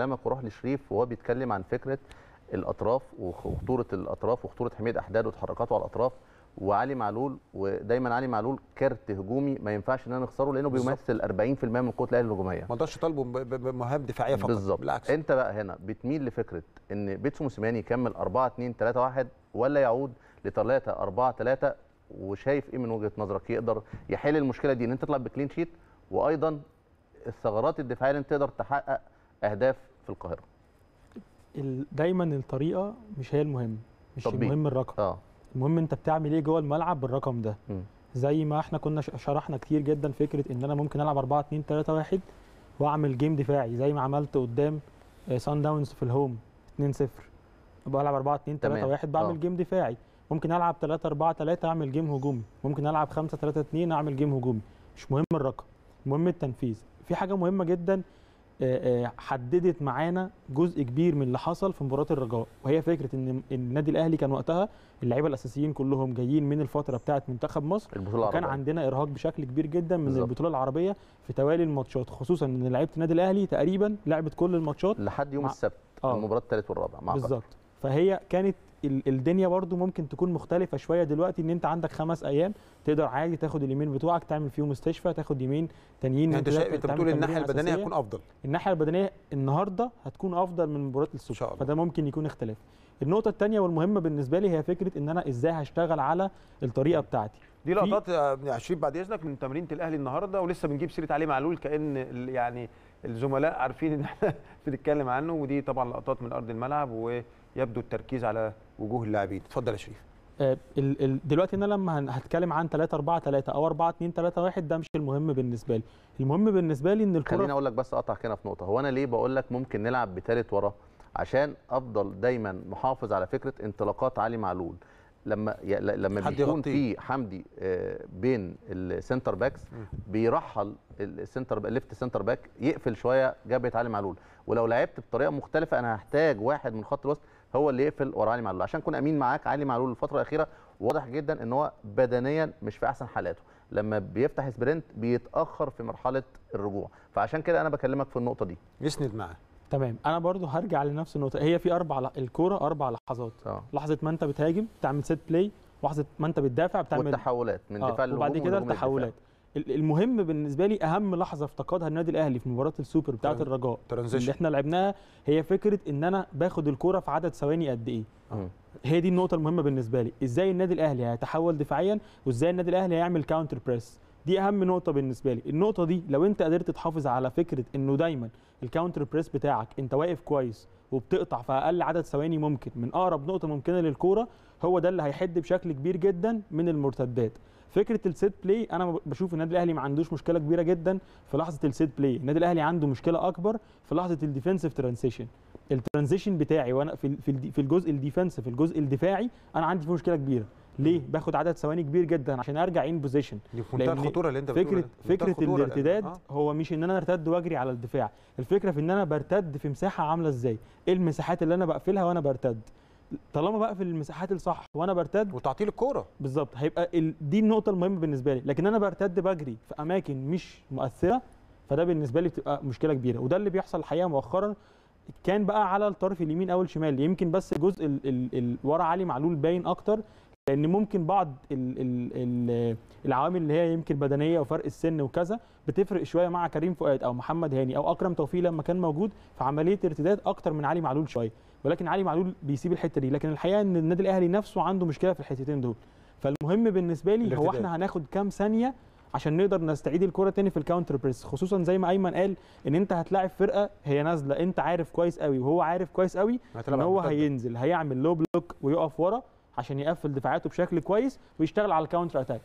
كلامك وروح لشريف وهو بيتكلم عن فكره الاطراف وخطوره الاطراف وخطوره حميد احداد وتحركاته على الاطراف وعلي معلول ودايما علي معلول كارت هجومي ما ينفعش ان انا نخسره لانه بيمثل 40% من قوه الاهلي الهجوميه ما اقدرش اطالبه بمهام دفاعيه فقط بالظبط بالعكس انت بقى هنا بتميل لفكره ان بيتسو موسيماني يكمل 4 2 3 1 ولا يعود ل 3 4 3 وشايف ايه من وجهه نظرك يقدر يحل المشكله دي ان انت تطلع بكلين شيت وايضا الثغرات الدفاعيه اللي انت تقدر تحقق اهداف في القاهره دايما الطريقه مش هي المهم مش طبيعي. المهم الرقم آه. المهم انت بتعمل ايه جوه الملعب بالرقم ده م. زي ما احنا كنا شرحنا كتير جدا فكره ان انا ممكن العب 4 2 3 1 واعمل جيم دفاعي زي ما عملت قدام سان آه، داونز في الهوم 2 0 بلعب 4 2 3 1 بعمل آه. جيم دفاعي ممكن العب 3 4 3 اعمل جيم هجومي ممكن العب 5 3 2 اعمل جيم هجومي مش مهم الرقم المهم التنفيذ في حاجه مهمه جدا آه، آه، حددت معانا جزء كبير من اللي حصل في مباراه الرجاء وهي فكره ان النادي الاهلي كان وقتها اللعيبه الاساسيين كلهم جايين من الفتره بتاعه منتخب مصر البطولة وكان العربية. عندنا ارهاق بشكل كبير جدا من بالزبط. البطوله العربيه في توالي الماتشات خصوصا ان لعيبه النادي الاهلي تقريبا لعبت كل الماتشات لحد يوم مع... السبت آه. المباراه الثالث والرابع مع بالظبط فهي كانت الدنيا برضو ممكن تكون مختلفه شويه دلوقتي ان انت عندك خمس ايام تقدر عادي تاخد اليمين بتوعك تعمل فيهم مستشفى تاخد يمين تانيين يعني انت شايف انت بتقول الناحيه البدنيه هتكون افضل الناحيه البدنيه النهارده هتكون افضل من مباراه السوبر ان شاء الله فده ممكن يكون اختلاف النقطه الثانيه والمهمه بالنسبه لي هي فكره ان انا ازاي هشتغل على الطريقه بتاعتي دي لقطات يا شريف بعد اذنك من تمرينه الاهلي النهارده ولسه بنجيب سيره علي معلول كان يعني الزملاء عارفين ان احنا بنتكلم عنه ودي طبعا لقطات من ارض الملعب ويبدو التركيز على وجوه اللاعبين اتفضل يا شريف آه، دلوقتي انا لما هتكلم عن 3 4 3 او 4 2 3 1 ده مش المهم بالنسبه لي المهم بالنسبه لي ان الكره خليني اقول لك بس اقطع هنا في نقطه هو انا ليه بقول لك ممكن نلعب بثالث ورا عشان افضل دايما محافظ على فكره انطلاقات علي معلول لما لما بيكون في حمدي آه، بين السنتر باكس بيرحل السنتر ليفت سنتر باك يقفل شويه جبهه علي معلول ولو لعبت بطريقه مختلفه انا هحتاج واحد من خط الوسط هو اللي يقفل ورا علي معلول عشان اكون امين معاك علي معلول الفتره الاخيره واضح جدا ان هو بدنيا مش في احسن حالاته لما بيفتح سبرنت بيتاخر في مرحله الرجوع فعشان كده انا بكلمك في النقطه دي يسند معاه تمام انا برضو هرجع لنفس النقطه هي في اربع ل... الكوره اربع لحظات أوه. لحظه ما انت بتهاجم بتعمل سيت بلاي لحظه ما انت بتدافع بتعمل والتحولات من آه، دفاع آه. وبعد كده التحولات المهم بالنسبه لي اهم لحظه افتقدها النادي الاهلي في مباراه السوبر بتاعه الرجاء اللي احنا لعبناها هي فكره ان انا باخد الكوره في عدد ثواني قد ايه آه. هي دي النقطه المهمه بالنسبه لي ازاي النادي الاهلي هيتحول دفاعيا وازاي النادي الاهلي هيعمل كاونتر بريس دي اهم نقطه بالنسبه لي النقطه دي لو انت قدرت تحافظ على فكره انه دايما الكاونتر بريس بتاعك انت واقف كويس وبتقطع في اقل عدد ثواني ممكن من اقرب نقطه ممكنه للكوره هو ده اللي هيحد بشكل كبير جدا من المرتدات فكره السيت بلاي انا بشوف النادي الاهلي ما عندوش مشكله كبيره جدا في لحظه السيت بلاي النادي الاهلي عنده مشكله اكبر في لحظه الديفنسيف ترانزيشن الترانزيشن بتاعي وانا في في الجزء الديفنسيف الجزء الدفاعي انا عندي فيه مشكله كبيره ليه باخد عدد ثواني كبير جدا عشان ارجع ان بوزيشن دي في منتهى الخطوره اللي انت فكره فكره الارتداد آه. هو مش ان انا ارتد واجري على الدفاع الفكره في ان انا برتد في مساحه عامله ازاي ايه المساحات اللي انا بقفلها وانا برتد طالما بقفل المساحات الصح وانا برتد وتعطيل الكوره بالظبط هيبقى دي النقطه المهمه بالنسبه لي لكن انا برتد بجري في اماكن مش مؤثره فده بالنسبه لي بتبقى مشكله كبيره وده اللي بيحصل الحقيقه مؤخرا كان بقى على الطرف اليمين او الشمال يمكن بس الجزء ال ال ال ورا علي معلول باين اكتر لان ممكن بعض ال ال العوامل اللي هي يمكن بدنيه وفرق السن وكذا بتفرق شويه مع كريم فؤاد او محمد هاني او اكرم توفيق لما كان موجود في عمليه ارتداد اكتر من علي معلول شويه ولكن علي معلول بيسيب الحته دي لكن الحقيقه ان النادي الاهلي نفسه عنده مشكله في الحتتين دول فالمهم بالنسبه لي هو احنا هناخد كام ثانيه عشان نقدر نستعيد الكره تاني في الكاونتر بريس خصوصا زي ما ايمن قال ان انت هتلاعب فرقه هي نازله انت عارف كويس قوي وهو عارف كويس قوي ان هو هينزل هيعمل لو بلوك ويقف ورا عشان يقفل دفاعاته بشكل كويس ويشتغل على الكاونتر اتاك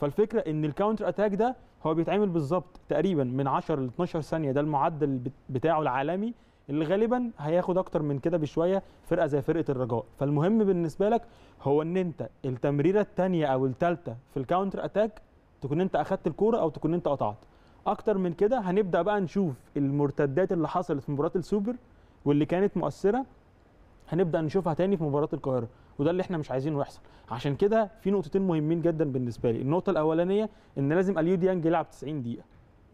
فالفكره ان الكاونتر اتاك ده هو بيتعمل بالظبط تقريبا من 10 ل 12 ثانيه ده المعدل بتاعه العالمي اللي غالبا هياخد اكتر من كده بشويه فرقه زي فرقه الرجاء فالمهم بالنسبه لك هو ان انت التمريره الثانيه او الثالثه في الكاونتر اتاك تكون انت اخدت الكوره او تكون انت قطعت اكتر من كده هنبدا بقى نشوف المرتدات اللي حصلت في مباراه السوبر واللي كانت مؤثره هنبدا نشوفها تاني في مباراه القاهره وده اللي احنا مش عايزينه يحصل عشان كده في نقطتين مهمين جدا بالنسبه لي النقطه الاولانيه ان لازم اليو ديانج يلعب 90 دقيقه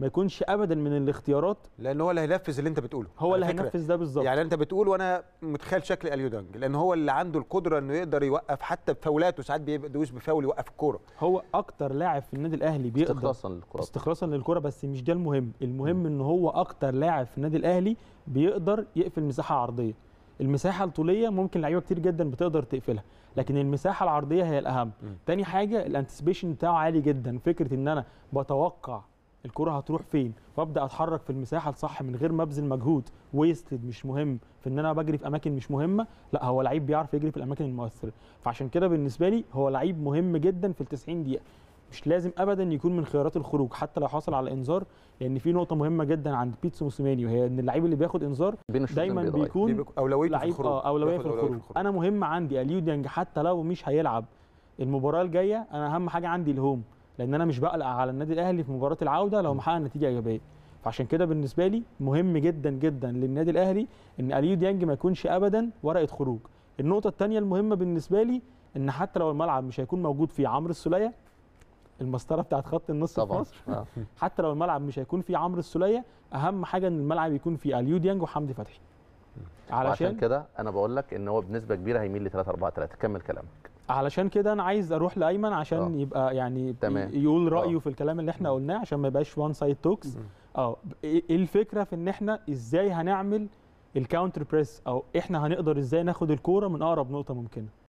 ما يكونش ابدا من الاختيارات لان هو اللي هينفذ اللي انت بتقوله هو اللي هينفذ ده بالظبط يعني انت بتقول وانا متخيل شكل اليو دانج لان هو اللي عنده القدره انه يقدر يوقف حتى بفاولاته ساعات بيدوس بفاول يوقف الكوره هو اكتر لاعب في النادي الاهلي بيقدر استخلاصا للكره استخلاصا للكره بس مش ده المهم المهم ان هو اكتر لاعب في النادي الاهلي بيقدر يقفل مساحه عرضيه المساحه الطوليه ممكن لعيبه كتير جدا بتقدر تقفلها لكن المساحه العرضيه هي الاهم م. تاني حاجه الانتسبيشن بتاعه عالي جدا فكره ان انا بتوقع الكره هتروح فين وابدا اتحرك في المساحه الصح من غير ما ابذل مجهود ويستد مش مهم في ان انا بجري في اماكن مش مهمه لا هو لعيب بيعرف يجري في الاماكن المؤثره فعشان كده بالنسبه لي هو لعيب مهم جدا في ال 90 دقيقه مش لازم ابدا يكون من خيارات الخروج حتى لو حصل على انذار لان في نقطه مهمه جدا عند بيتسو موسيماني وهي ان اللعيب اللي بياخد انذار دايما بيكون آه، اولويه في الخروج اه اولويه في الخروج انا مهم عندي اليو ديانج حتى لو مش هيلعب المباراه الجايه انا اهم حاجه عندي الهوم لان انا مش بقلق على النادي الاهلي في مباراه العوده لو محقق نتيجه ايجابيه فعشان كده بالنسبه لي مهم جدا جدا للنادي الاهلي ان اليو ديانج ما يكونش ابدا ورقه خروج النقطه الثانيه المهمه بالنسبه لي ان حتى لو الملعب مش هيكون موجود فيه عمرو السوليه المسطره بتاعت خط النص طبعا. في مصر آه. حتى لو الملعب مش هيكون فيه عمرو السوليه اهم حاجه ان الملعب يكون فيه اليو ديانج وحمدي فتحي علشان كده انا بقول لك ان هو بنسبه كبيره هيميل ل 3 4 3 كمل كلامك علشان كده انا عايز اروح لايمن عشان أوه. يبقى يعني تمام. يقول آه. رايه أوه. في الكلام اللي احنا قلناه عشان ما يبقاش وان سايد توكس اه إيه-, ايه الفكره في ان احنا ازاي هنعمل الكاونتر بريس او احنا هنقدر ازاي ناخد الكوره من اقرب نقطه ممكنه